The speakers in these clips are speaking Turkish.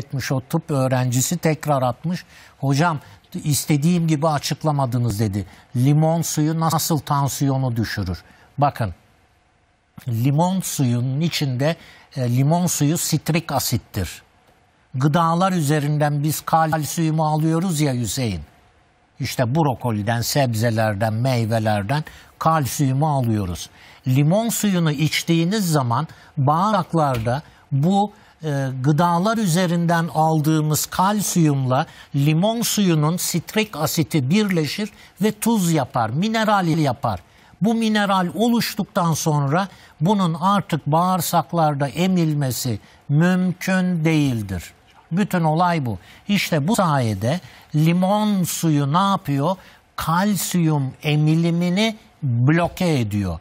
etmiş o tıp öğrencisi tekrar atmış. Hocam istediğim gibi açıklamadınız dedi. Limon suyu nasıl tansiyonu düşürür? Bakın limon suyunun içinde e, limon suyu sitrik asittir. Gıdalar üzerinden biz kalsiyumu alıyoruz ya Hüseyin. İşte brokoliden, sebzelerden, meyvelerden kalsiyumu alıyoruz. Limon suyunu içtiğiniz zaman bağırsaklarda bu e, gıdalar üzerinden aldığımız kalsiyumla limon suyunun sitrik asiti birleşir ve tuz yapar, mineral yapar. Bu mineral oluştuktan sonra bunun artık bağırsaklarda emilmesi mümkün değildir. Bütün olay bu. İşte bu sayede limon suyu ne yapıyor? Kalsiyum emilimini bloke ediyor.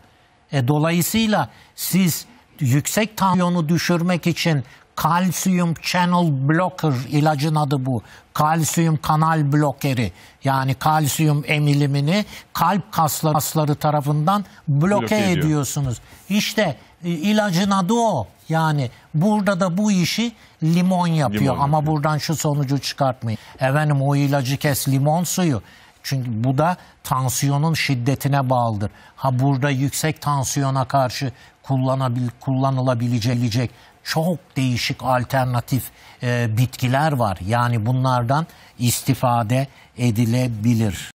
E, dolayısıyla siz yüksek tansiyonu düşürmek için kalsiyum channel blocker ilacın adı bu. Kalsiyum kanal blokeri yani kalsiyum emilimini kalp kasları, kasları tarafından bloke, bloke ediyorsunuz. İşte e, ilacın adı o. Yani burada da bu işi limon yapıyor limon ama yapıyor. buradan şu sonucu çıkartmayın. Efendim o ilacı kes limon suyu. Çünkü bu da tansiyonun şiddetine bağlıdır. Ha burada yüksek tansiyona karşı kullanabil, kullanılabilecek çok değişik alternatif e, bitkiler var. Yani bunlardan istifade edilebilir.